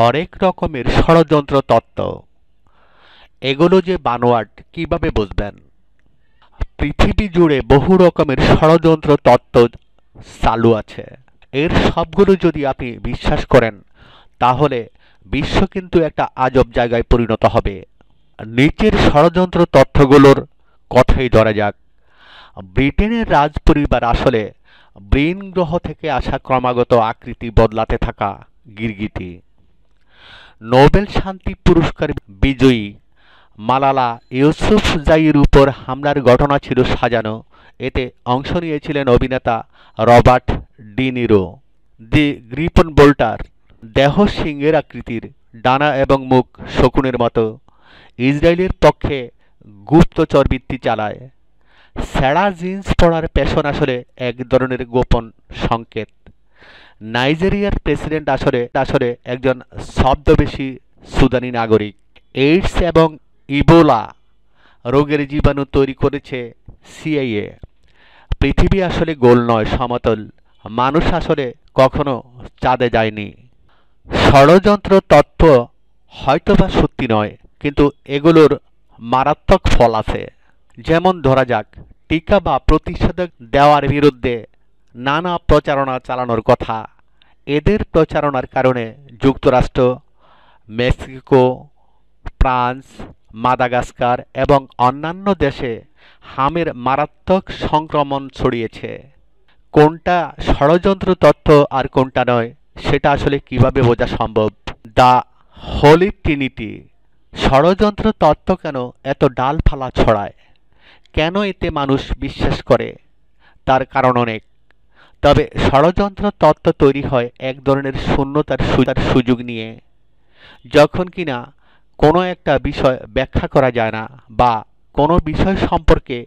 হরেক রকমের ষড়যন্ত্র তত্ত্ব এগুলো যে বানোয়াট কিভাবে বুঝবেন পৃথিবী জুড়ে বহু রকমের ষড়যন্ত্র তত্ত্ব চালু আছে এর সবগুলো যদি আপনি বিশ্বাস করেন তাহলে বিশ্ব কিন্তু একটা আজব জায়গায় পরিণত হবে নিচের ষড়যন্ত্র তথ্যগুলোর কথাই ধরা যাক ব্রিটেনের রাজপরিবার আসলে ব্রেন গ্রহ থেকে আসা ক্রমাগত আকৃতি বদলাতে থাকা গিরগিটি নোবেল শান্তি পুরস্কার বিজয়ী মালালা ইউসুফ জাইয়ের উপর হামলার ঘটনা ছিল সাজানো এতে অংশ নিয়েছিলেন অভিনেতা রবার্ট ডিনিরো দি গ্রিপন বোল্টার দেহ সিংহের আকৃতির ডানা এবং মুখ শকুনের মতো ইসরায়েলের পক্ষে গুপ্তচরবৃত্তি চালায় স্যাড়া জিন্স পরার পেশন আসলে এক ধরনের গোপন সংকেত নাইজেরিয়ার প্রেসিডেন্ট আসরে আসরে একজন শব্দবেশী সুদানি নাগরিক এইডস এবং ইবোলা রোগের জীবাণু তৈরি করেছে সিআইএ পৃথিবী আসলে গোল নয় সমতল মানুষ আসলে কখনো চাঁদে যায়নি ষড়যন্ত্র তত্ত্ব হয়তোবা সত্যি নয় কিন্তু এগুলোর মারাত্মক ফল আছে যেমন ধরা যাক টিকা বা প্রতিষেধক দেওয়ার বিরুদ্ধে নানা প্রচারণা চালানোর কথা এদের প্রচারণার কারণে যুক্তরাষ্ট্র মেক্সিকো ফ্রান্স মাদাগাস্কার এবং অন্যান্য দেশে হামের মারাত্মক সংক্রমণ ছড়িয়েছে কোনটা ষড়যন্ত্র তত্ত্ব আর কোনটা নয় সেটা আসলে কিভাবে বোঝা সম্ভব দ্য হোলি ট্রিনিটি ষড়যন্ত্র তত্ত্ব কেন এত ডাল ফালা ছড়ায় কেন এতে মানুষ বিশ্বাস করে তার কারণ অনেক তবে ষড়যন্ত্র তত্ত্ব তৈরি হয় এক ধরনের শূন্যতার সুতার সুযোগ নিয়ে যখন কিনা কোনো একটা বিষয় ব্যাখ্যা করা যায় না বা কোনো বিষয় সম্পর্কে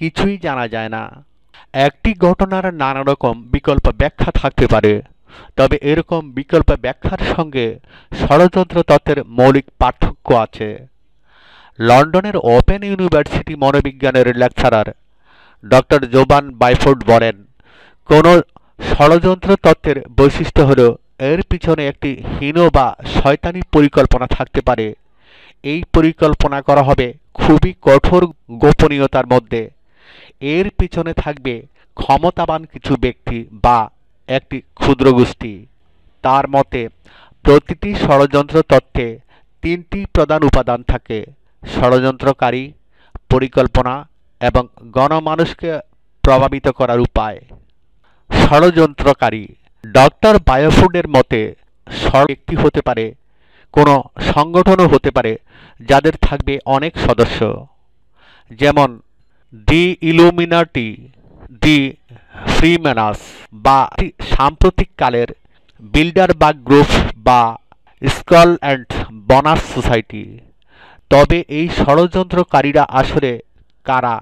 কিছুই জানা যায় না একটি ঘটনার নানা রকম বিকল্প ব্যাখ্যা থাকতে পারে তবে এরকম বিকল্প ব্যাখ্যার সঙ্গে ষড়যন্ত্র তত্ত্বের মৌলিক পার্থক্য আছে লন্ডনের ওপেন ইউনিভার্সিটি মনোবিজ্ঞানের লেকচারার ডক্টর জোবান বাইফোর্ড বলেন কোনো ষড়যন্ত্র তত্ত্বের বৈশিষ্ট্য হল এর পিছনে একটি হীন বা শয়তানি পরিকল্পনা থাকতে পারে এই পরিকল্পনা করা হবে খুবই কঠোর গোপনীয়তার মধ্যে এর পিছনে থাকবে ক্ষমতাবান কিছু ব্যক্তি বা একটি ক্ষুদ্র গোষ্ঠী তার মতে প্রতিটি ষড়যন্ত্র তত্ত্বে তিনটি প্রধান উপাদান থাকে ষড়যন্ত্রকারী পরিকল্পনা এবং গণমানুষকে প্রভাবিত করার উপায় ষড়যন্ত্রকারী ডক্টর বায়োফুডের মতে সর ব্যক্তি হতে পারে কোনো সংগঠনও হতে পারে যাদের থাকবে অনেক সদস্য যেমন দি ইলুমিনাটি দি ফ্রিম্যানাস বা সাম্প্রতিককালের বিল্ডার বা গ্রুপ বা স্কল অ্যান্ড বনাস সোসাইটি তবে এই ষড়যন্ত্রকারীরা আসলে কারা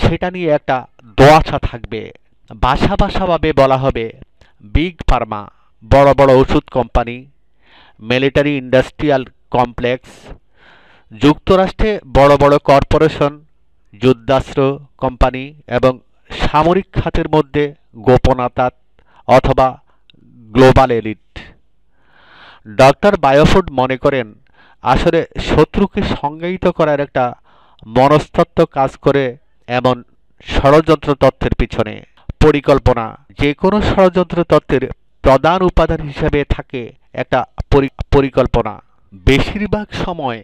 সেটা নিয়ে একটা দোয়াছা থাকবে বাসা ভাষাভাবে বলা হবে বিগ ফার্মা বড় বড় ওষুধ কোম্পানি মিলিটারি ইন্ডাস্ট্রিয়াল কমপ্লেক্স যুক্তরাষ্ট্রে বড় বড় কর্পোরেশন যুদ্ধাস্ত্র কোম্পানি এবং সামরিক খাতের মধ্যে গোপনাতাত অথবা গ্লোবাল এলিট ডক্টর বায়োফুড মনে করেন আসলে শত্রুকে সংজ্ঞায়িত করার একটা মনস্তত্ত্ব কাজ করে এমন ষড়যন্ত্র তথ্যের পিছনে পরিকল্পনা যে কোনো ষড়যন্ত্র তত্ত্বের প্রধান উপাদান হিসাবে থাকে একটা পরিকল্পনা বেশিরভাগ সময়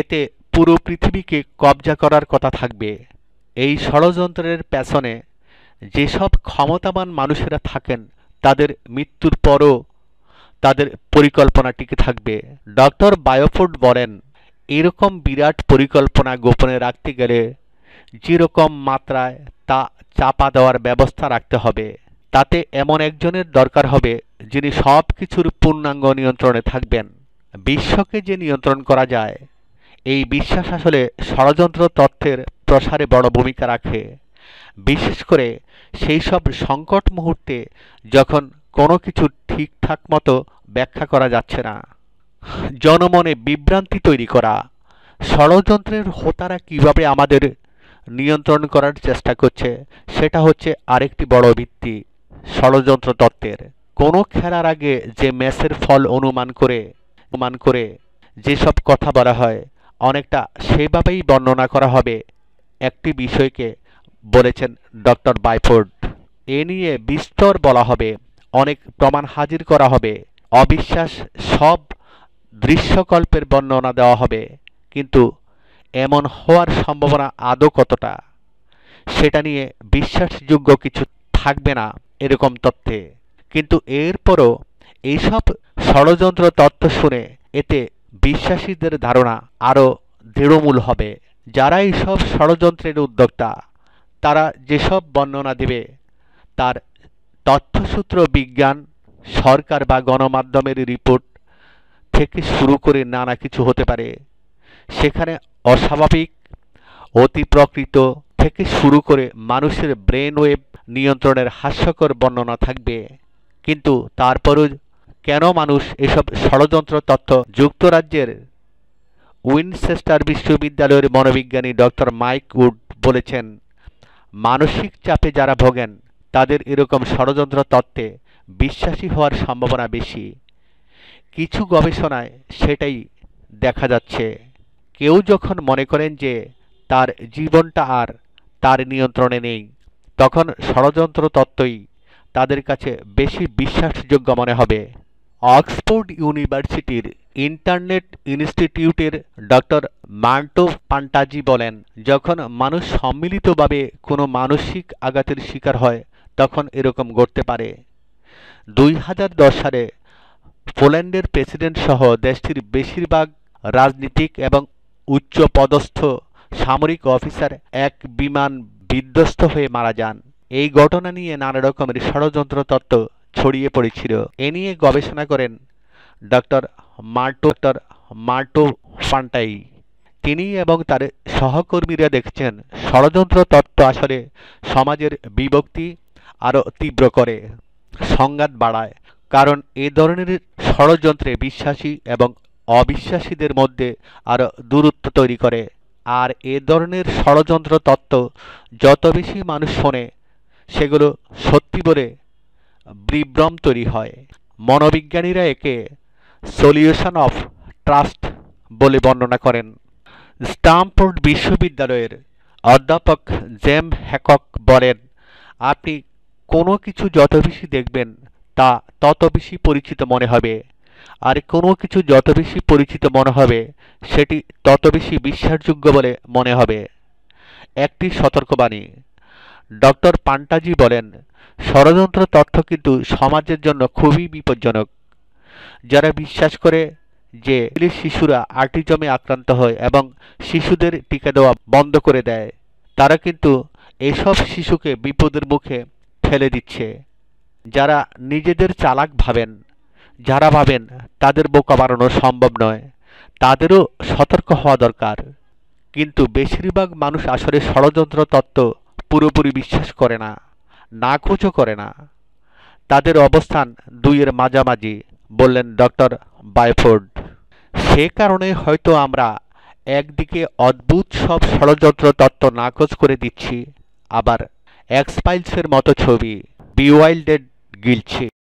এতে পুরো পৃথিবীকে কবজা করার কথা থাকবে এই ষড়যন্ত্রের পেছনে যেসব ক্ষমতাবান মানুষেরা থাকেন তাদের মৃত্যুর পরও তাদের পরিকল্পনা টিকে থাকবে ডক্টর বায়োফোর্ড বলেন এরকম বিরাট পরিকল্পনা গোপনে রাখতে গেলে যেরকম মাত্রায় তা চাপা দেওয়ার ব্যবস্থা রাখতে হবে তাতে এমন একজনের দরকার হবে যিনি সব কিছুর পূর্ণাঙ্গ নিয়ন্ত্রণে থাকবেন বিশ্বকে যে নিয়ন্ত্রণ করা যায় এই বিশ্বাস আসলে ষড়যন্ত্র তথ্যের প্রসারে বড় ভূমিকা রাখে বিশেষ করে সেই সব সংকট মুহূর্তে যখন কোনো কিছু ঠিকঠাক মতো ব্যাখ্যা করা যাচ্ছে না জনমনে বিভ্রান্তি তৈরি করা ষড়যন্ত্রের হোতারা কিভাবে আমাদের নিয়ন্ত্রণ করার চেষ্টা করছে সেটা হচ্ছে আরেকটি বড় ভিত্তি ষড়যন্ত্র তত্ত্বের কোনো খেলার আগে যে ম্যাচের ফল অনুমান করে অনুমান করে যেসব কথা বলা হয় অনেকটা সেভাবেই বর্ণনা করা হবে একটি বিষয়কে বলেছেন ডক্টর বাইফোর্ড এ নিয়ে বিস্তর বলা হবে অনেক প্রমাণ হাজির করা হবে অবিশ্বাস সব দৃশ্যকল্পের বর্ণনা দেওয়া হবে কিন্তু এমন হওয়ার সম্ভাবনা আদৌ কতটা সেটা নিয়ে বিশ্বাসযোগ্য কিছু থাকবে না এরকম তথ্যে কিন্তু এরপরও এইসব ষড়যন্ত্র তথ্য শুনে এতে বিশ্বাসীদের ধারণা আরও দৃঢ়মূল হবে যারা এইসব ষড়যন্ত্রের উদ্যোক্তা তারা যেসব বর্ণনা দেবে তার তথ্যসূত্র বিজ্ঞান সরকার বা গণমাধ্যমের রিপোর্ট থেকে শুরু করে নানা কিছু হতে পারে সেখানে অস্বাভাবিক অতিপ্রকৃত থেকে শুরু করে মানুষের ব্রেন ওয়েভ নিয়ন্ত্রণের হাস্যকর বর্ণনা থাকবে কিন্তু তারপরও কেন মানুষ এসব ষড়যন্ত্র তথ্য যুক্তরাজ্যের উইনচেস্টার বিশ্ববিদ্যালয়ের মনোবিজ্ঞানী ডক্টর মাইক উড বলেছেন মানসিক চাপে যারা ভোগেন তাদের এরকম ষড়যন্ত্র তত্ত্বে বিশ্বাসী হওয়ার সম্ভাবনা বেশি কিছু গবেষণায় সেটাই দেখা যাচ্ছে কেউ যখন মনে করেন যে তার জীবনটা আর তার নিয়ন্ত্রণে নেই তখন ষড়যন্ত্র তত্ত্বই তাদের কাছে বেশি বিশ্বাসযোগ্য মনে হবে অক্সফোর্ড ইউনিভার্সিটির ইন্টারনেট ইনস্টিটিউটের ডক্টর মান্টো পান্টাজি বলেন যখন মানুষ সম্মিলিতভাবে কোনো মানসিক আঘাতের শিকার হয় তখন এরকম ঘটতে পারে দুই হাজার দশ সালে পোল্যান্ডের প্রেসিডেন্ট সহ দেশটির বেশিরভাগ রাজনীতিক এবং উচ্চপদস্থ সামরিক অফিসার এক বিমান বিধ্বস্ত হয়ে মারা যান এই ঘটনা নিয়ে নানা রকমের ষড়যন্ত্র তত্ত্ব ছড়িয়ে পড়েছিল এ নিয়ে গবেষণা করেন ডক্টর মার্টো ডক্টর মার্টো ফান্টাই তিনি এবং তার সহকর্মীরা দেখছেন ষড়যন্ত্র তত্ত্ব আসলে সমাজের বিভক্তি আরও তীব্র করে সংঘাত বাড়ায় কারণ এ ধরনের ষড়যন্ত্রে বিশ্বাসী এবং অবিশ্বাসীদের মধ্যে আরও দূরত্ব তৈরি করে আর এ ধরনের ষড়যন্ত্র তত্ত্ব যত বেশি মানুষ শোনে সেগুলো সত্যি বলে বিভ্রম তৈরি হয় মনোবিজ্ঞানীরা একে সলিউশন অফ ট্রাস্ট বলে বর্ণনা করেন স্টাম্পোর্ড বিশ্ববিদ্যালয়ের অধ্যাপক জেম হ্যাকক বলেন আপনি কোনো কিছু যত বেশি দেখবেন তা তত বেশি পরিচিত মনে হবে আর কোনো কিছু যত বেশি পরিচিত মনে হবে সেটি তত বেশি বিশ্বাসযোগ্য বলে মনে হবে একটি সতর্কবাণী ডক্টর পান্টাজি বলেন ষড়যন্ত্র তথ্য কিন্তু সমাজের জন্য খুবই বিপজ্জনক যারা বিশ্বাস করে যে শিশুরা আর্টিজমে আক্রান্ত হয় এবং শিশুদের টিকা দেওয়া বন্ধ করে দেয় তারা কিন্তু এসব শিশুকে বিপদের মুখে ফেলে দিচ্ছে যারা নিজেদের চালাক ভাবেন যারা ভাবেন তাদের বোকা বানানো সম্ভব নয় তাদেরও সতর্ক হওয়া দরকার কিন্তু বেশিরভাগ মানুষ আসলে ষড়যন্ত্র তত্ত্ব পুরোপুরি বিশ্বাস করে না খোঁজও করে না তাদের অবস্থান দুইয়ের মাঝামাঝি বললেন ডক্টর বাইফোর্ড সে কারণে হয়তো আমরা একদিকে অদ্ভুত সব ষড়যন্ত্র তত্ত্ব নাকচ করে দিচ্ছি আবার এক্সপাইলসের মতো ছবি বিওয়াইল্ডেড গিলছে